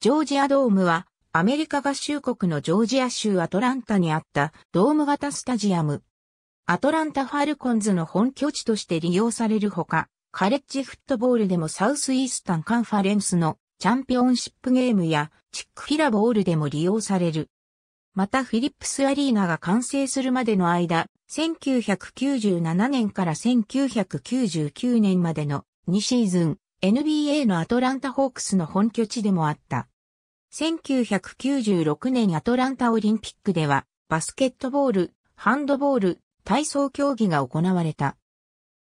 ジョージアドームは、アメリカ合衆国のジョージア州アトランタにあったドーム型スタジアム。アトランタファルコンズの本拠地として利用されるほか、カレッジフットボールでもサウスイースタンカンファレンスのチャンピオンシップゲームやチックフィラボールでも利用される。またフィリップスアリーナが完成するまでの間、1997年から1999年までの2シーズン、NBA のアトランタホークスの本拠地でもあった。1996年アトランタオリンピックでは、バスケットボール、ハンドボール、体操競技が行われた。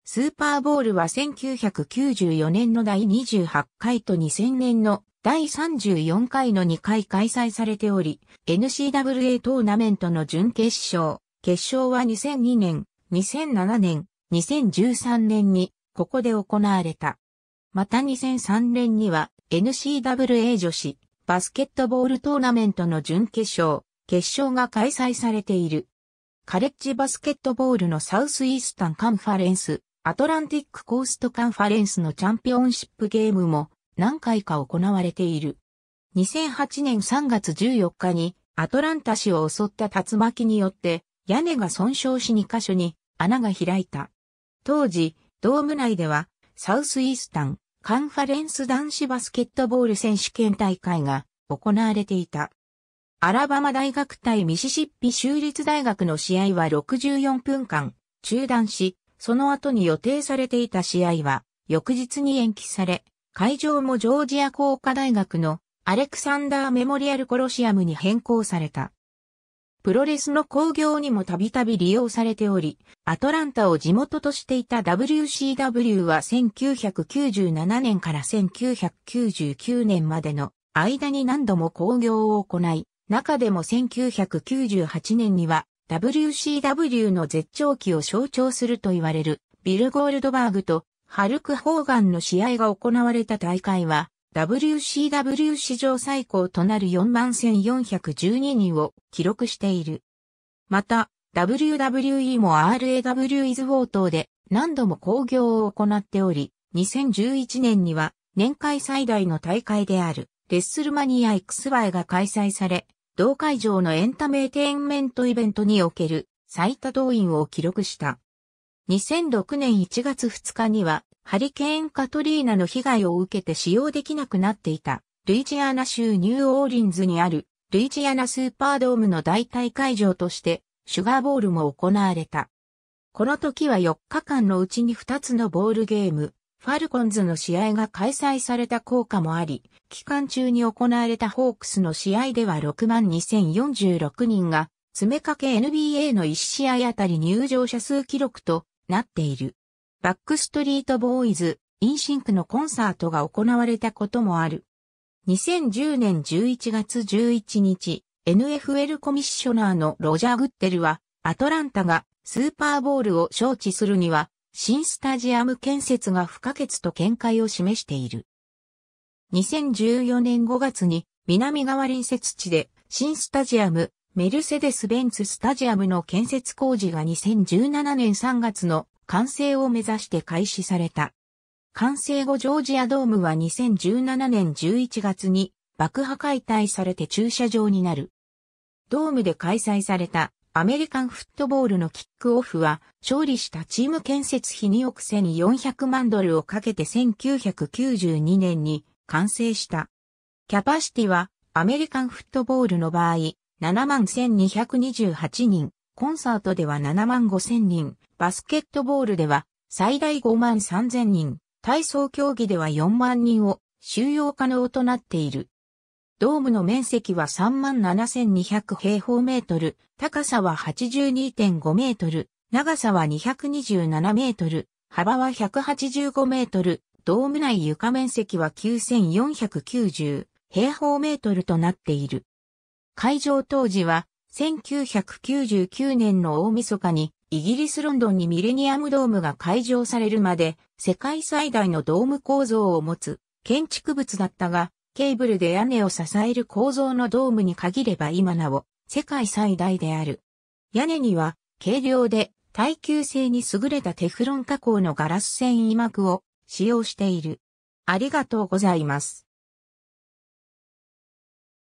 スーパーボールは1994年の第28回と2000年の第34回の2回開催されており、n c w a トーナメントの準決勝、決勝は2002年、2007年、2013年にここで行われた。また2003年には n c w a 女子バスケットボールトーナメントの準決勝、決勝が開催されている。カレッジバスケットボールのサウスイースタンカンファレンス、アトランティックコーストカンファレンスのチャンピオンシップゲームも何回か行われている。2008年3月14日にアトランタ市を襲った竜巻によって屋根が損傷し2カ所に穴が開いた。当時、ドーム内ではサウスイースタンカンファレンス男子バスケットボール選手権大会が行われていた。アラバマ大学対ミシシッピ州立大学の試合は64分間中断し、その後に予定されていた試合は翌日に延期され、会場もジョージア工科大学のアレクサンダーメモリアルコロシアムに変更された。プロレスの興行にもたびたび利用されており、アトランタを地元としていた WCW は1997年から1999年までの間に何度も興行を行い、中でも1998年には WCW の絶頂期を象徴すると言われるビル・ゴールドバーグとハルク・ホーガンの試合が行われた大会は WCW 史上最高となる41,412人を記録している。また、WWE も RAW イズウォー等で何度も興行を行っており、2011年には年会最大の大会であるレッスルマニア XY が開催され、同会場のエンタメーテインメントイベントにおける最多動員を記録した。2006年1月2日にはハリケーンカトリーナの被害を受けて使用できなくなっていた、ルイジアナ州ニューオーリンズにある、ルイジアナスーパードームの代替会場として、シュガーボールも行われた。この時は4日間のうちに2つのボールゲーム、ファルコンズの試合が開催された効果もあり、期間中に行われたホークスの試合では6万2046人が、詰めかけ NBA の1試合あたり入場者数記録となっている。バックストリートボーイズ、インシンクのコンサートが行われたこともある。2010年11月11日、NFL コミッショナーのロジャー・グッテルは、アトランタがスーパーボールを招致するには、新スタジアム建設が不可欠と見解を示している。2014年5月に南側隣接地で新スタジアムメルセデス・ベンツスタジアムの建設工事が2017年3月の完成を目指して開始された。完成後ジョージアドームは2017年11月に爆破解体されて駐車場になる。ドームで開催されたアメリカンフットボールのキックオフは勝利したチーム建設費2億1400万ドルをかけて1992年に完成した。キャパシティはアメリカンフットボールの場合7万1228人、コンサートでは7万5千人、バスケットボールでは最大5万3千人、体操競技では4万人を収容可能となっている。ドームの面積は37,200平方メートル、高さは82.5メートル、長さは227メートル、幅は185メートル、ドーム内床面積は9490平方メートルとなっている。会場当時は1999年の大晦日に、イギリスロンドンにミレニアムドームが開場されるまで、世界最大のドーム構造を持つ建築物だったが、ケーブルで屋根を支える構造のドームに限れば今なお、世界最大である。屋根には、軽量で耐久性に優れたテフロン加工のガラス繊維膜を使用している。ありがとうございます。